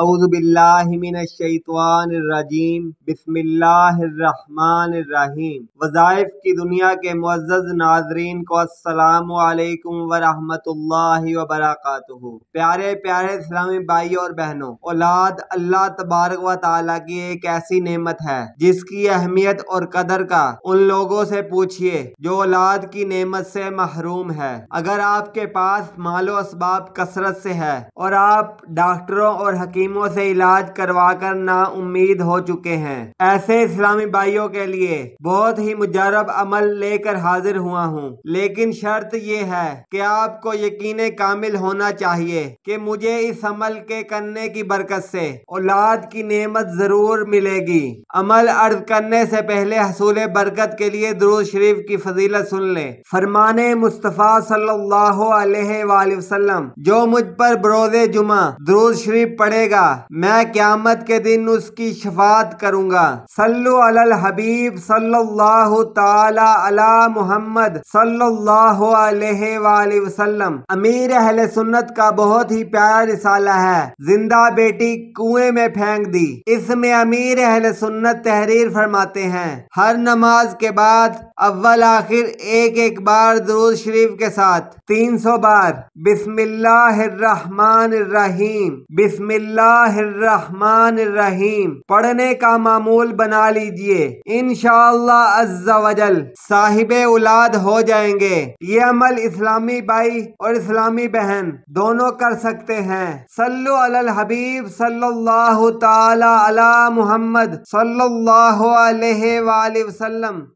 अउज़बिल्लिमिनशैतवानरजीम बसमिल्लाम की को असलकम वरहमल प्यारे प्यारे इस्लामी और बहनों औलाद अल्लाह तबारक की एक ऐसी नमत है जिसकी अहमियत और कदर का उन लोगों से पूछिए जो औलाद की नमत से महरूम है अगर आपके पास मालो इसबाब कसरत से है और आप डॉक्टरों और हकीम अफीमों से इलाज करवाकर ना उम्मीद हो चुके हैं ऐसे इस्लामी भाइयों के लिए बहुत ही मुजरब अमल लेकर हाजिर हुआ हूँ लेकिन शर्त ये है कि आपको यकीन कामिल होना चाहिए कि मुझे इस अमल के करने की बरकत से औलाद की नेमत जरूर मिलेगी अमल अर्ज करने से पहले हसूल बरकत के लिए दरूज शरीफ की फजीलत सुन ले फरमान मुस्तफ़ा सल्लल्लाहु अलैहि वसल्लम जो मुझ पर बरोज जुमा दरूज शरीफ पढ़े करेगा मैं क्यामत के दिन उसकी शफात करूँगा सल्लु अलल हबीब सल्लल्लाहु ताला अला मोहम्मद सल्लल्लाहु अलैहि वसल्लम अमीर अहले सुन्नत का बहुत ही प्यारा रिसाला है जिंदा बेटी कुएं में फेंक दी इसमें अमीर अहल सुन्नत तहरीर फरमाते हैं हर नमाज के बाद अव्वल आखिर एक एक बार दरूद शरीफ के साथ तीन सौ बार बिस्मिल्लाहिर्रहमानिर्रहीम बिस्मिल्ला बिस्मिल्लाहमान रहीम पढ़ने का मामूल बना लीजिए इन वजल साहिब उलाद हो जाएंगे ये अमल इस्लामी भाई और इस्लामी बहन दोनों कर सकते हैं सल्लु अलल हबीब सल्लल्लाहु ताला अला मोहम्मद सल्लल्लाहु अलैहि वसल्लम